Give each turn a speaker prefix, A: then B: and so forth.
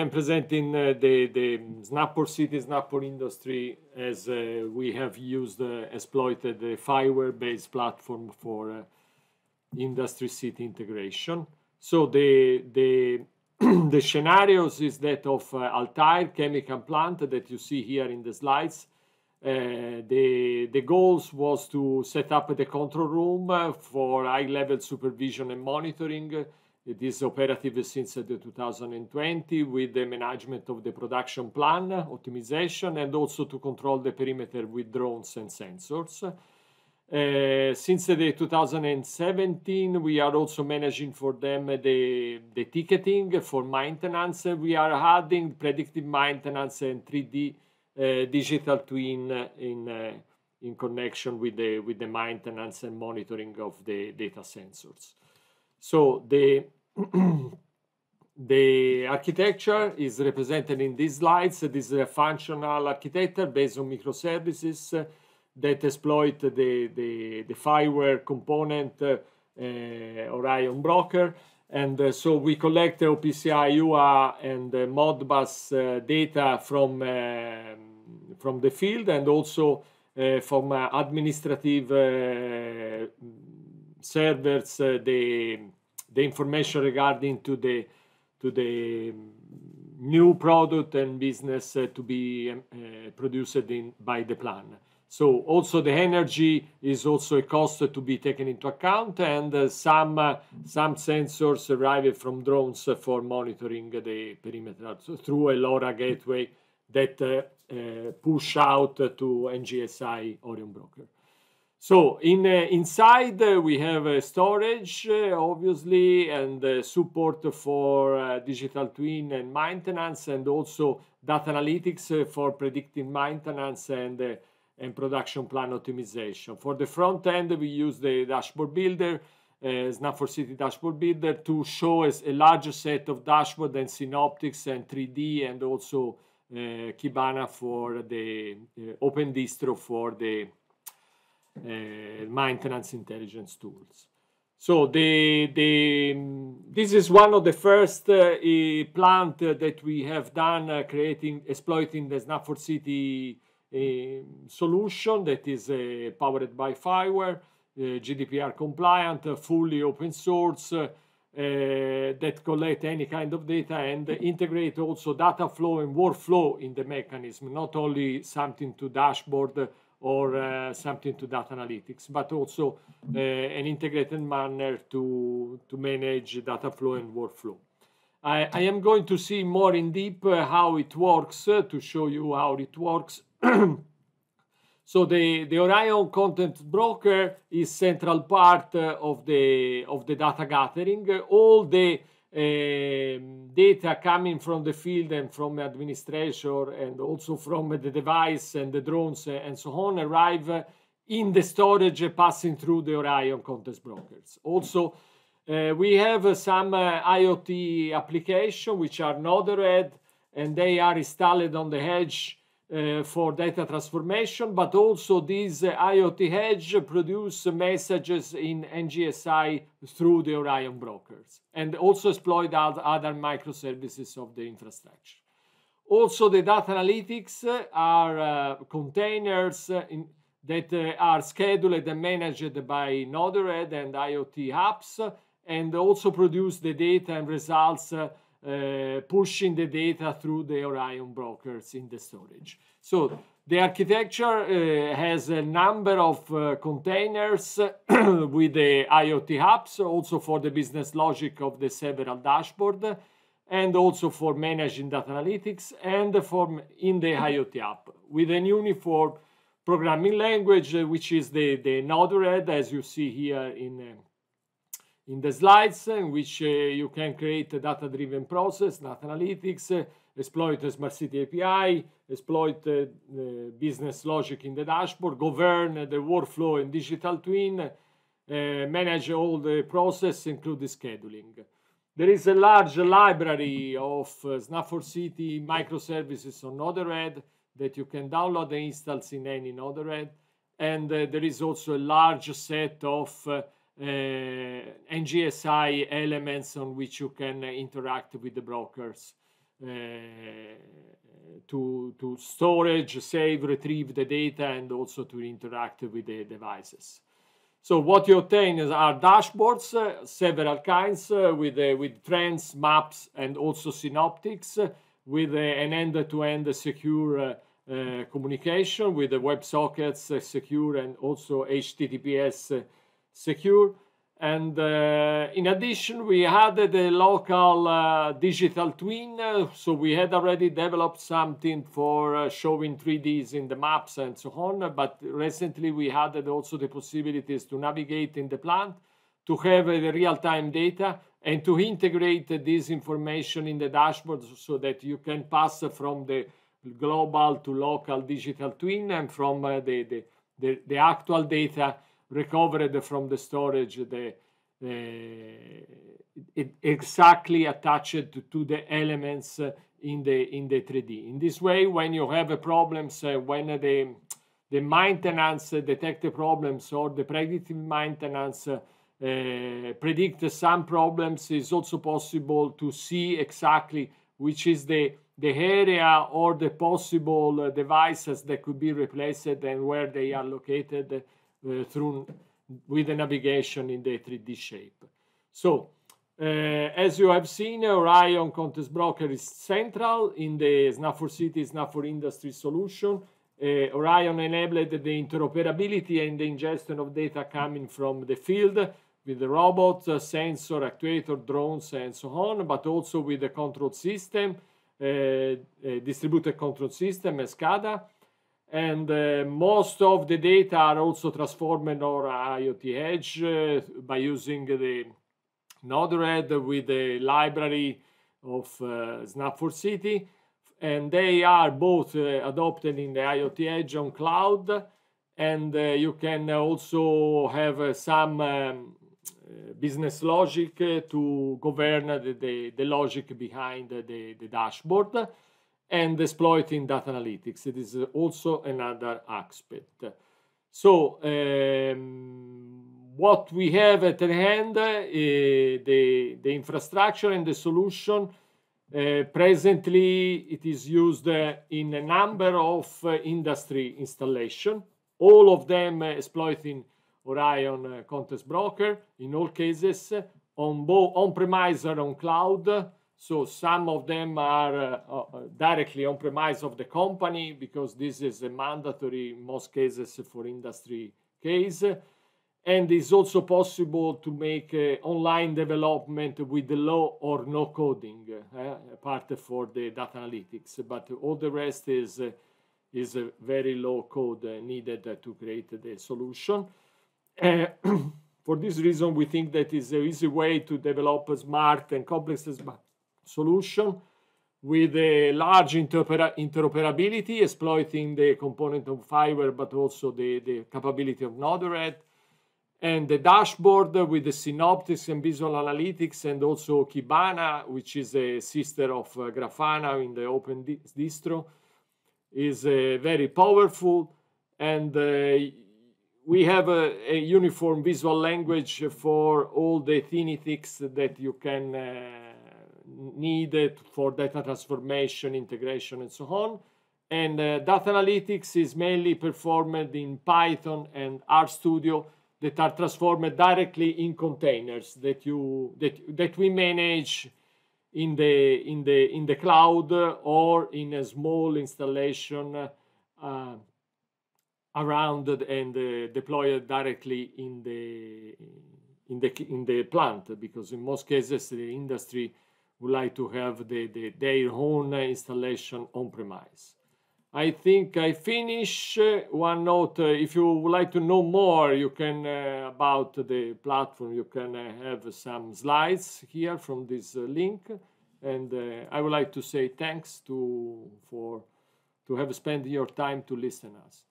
A: am presenting uh, the, the Snapple City, Snapport industry as uh, we have used, uh, exploited the fireware-based platform for industry city integration. So the, the the scenarios is that of uh, Altair chemical plant that you see here in the slides. Uh, the, the goals was to set up the control room uh, for high-level supervision and monitoring it is operative since 2020 with the management of the production plan, optimization, and also to control the perimeter with drones and sensors. Uh, since the 2017, we are also managing for them the, the ticketing for maintenance. We are adding predictive maintenance and 3D uh, digital twin in, uh, in connection with the, with the maintenance and monitoring of the data sensors. So the the architecture is represented in these slides. This is a functional architecture based on microservices uh, that exploit the, the, the fireware component uh, uh Orion broker. And uh, so we collect uh, OPCI UA and uh, Modbus uh, data from, from the field and also from administrative servers, the the information regarding to the to the new product and business uh, to be um, uh, produced in, by the plan. So also the energy is also a cost to be taken into account, and uh, some uh, some sensors arrive from drones for monitoring the perimeter so through a LoRa gateway that uh, uh, push out to NGSI Orion Broker. So in uh, inside uh, we have uh, storage, uh, obviously, and uh, support for digital twin and maintenance, and also data analytics for predicting maintenance and and production plan optimization. For the front end, we use the dashboard builder, uh, for City dashboard builder, to show us a larger set of dashboard and Synoptics and 3D, and also uh, Kibana for the uh, Open Distro for the Eh, maintenance intelligence tools. So the, the, this is one of the first uh, plant that we have done uh, creating, exploiting the Snapford City uh, solution that is powered by Fireware, GDPR compliant, fully open source, that collect any kind of data and integrate also data flow and workflow in the mechanism, not only something to dashboard or uh, something to data analytics, but also uh, an integrated manner to, to manage data flow and workflow. I, I am going to see more in deep uh, how it works to show you how it works. So the, the Orion Content Broker is central part uh, of, the, of the data gathering. All the Ehm, data coming from the field and from administration and also from the device and the drones and so on arrive in the storage passing through the Orion contest brokers. Also, uh, we have some uh, eh, IoT application which are node-red and they are installed on the edge Eh, for data transformation, but also these uh, IoT Edge produce messages in NGSI through the Orion brokers and also exploit other microservices of the infrastructure. Also, the data analytics eh, are uh, containers in, that are scheduled and managed by Node-RED and IoT apps and also produce the data and results uh, pushing the data through the Orion brokers in the storage. So the architecture uh, has a number of uh, containers with the IoT hubs, also for the business logic of the several dashboard, and also for managing data analytics and for in the IoT app with an uniform programming language, which is the, the Node-RED, as you see here in in the slides in which uh, you can create a data-driven process, data analytics, exploit a smart city API, exploit uh, uh, business logic in the dashboard, govern the workflow and digital twin, manage all the process, include scheduling. There is a large library of Snap4 City microservices on Node-RED that you can download and install in any Node-RED. And there is also a large set of Eh, NGSI elements on which you can interact with the brokers eh, to, to storage, save, retrieve the data, and also to interact with the devices. So what you obtain is our dashboards, uh, several kinds, uh, with, uh, with trends, maps, and also synoptics, with an end-to-end -end secure communication, with the WebSockets secure and also HTTPS secure. And uh, in addition, we added a local uh, digital twin. so we had already developed something for uh, showing 3Ds in the maps and so on. But recently, we added also the possibilities to navigate in the plant, to have uh, the real time data, and to integrate this information in the dashboard so that you can pass from the global to local digital twin and from uh, the, the, the, the actual data recovered from the storage the it, exactly attached to, to the elements in the in the 3D. In this way, when you have problems, uh, when the the maintenance uh, detect problems or the predictive maintenance uh, predict some problems it's also possible to see exactly which is the the area or the possible devices that could be replaced and where they are located Eh, through with the navigation in the 3D shape. So, uh, as you have seen, Orion Contest Broker is central in the Snuffer City, Snuffer Industry solution. Uh, Orion enabled the interoperability and the ingestion of data coming from the field with the robots, uh, sensor, actuator, drones, and so on, but also with the control system, distributed control system, SCADA, and uh, most of the data are also transformed on IoT Edge uh, by using the Node-RED with the library of uh, Snap4City and they are both uh, adopted in the IoT Edge on cloud and uh, you can also have uh, some um, business logic to govern the, the, the logic behind the, the dashboard and exploiting data analytics. It is uh, also another aspect. So um, what we have at hand, uh, the, the infrastructure and the solution, uh, presently it is used uh, in a number of uh, industry installation, all of them exploiting Orion uh, Contest Broker in all cases, on both on-premise or on cloud, so some of them are uh, uh, directly on premise of the company because this is a mandatory in most cases for industry case. And it's also possible to make uh, online development with low or no coding, uh, apart for the data analytics. But all the rest is, uh, is a very low code needed to create the solution. Eh, for this reason, we think that is an easy way to develop smart and complex smart solution with a large interoper interoperability, exploiting the component of fiber, but also the, the capability of Node-RED, and the dashboard with the Synoptics and Visual Analytics, and also Kibana, which is a sister of uh, Grafana in the open di distro, is uh, very powerful. And uh, we have a, a, uniform visual language for all the Thinitics that you can uh, needed for data transformation, integration, and so on. And uh, data analytics is mainly performed in Python and RStudio that are transformed directly in containers that you that that we manage in the in the in the cloud or in a small installation uh, around and uh, deployed directly in the in the in the plant because in most cases the industry would like to have the, the, their own installation on premise. I think I finish uh, one note. Uh, if you would like to know more, you can uh, about the platform. You can have some slides here from this link, and I would like to say thanks to for to have spent your time to listen us.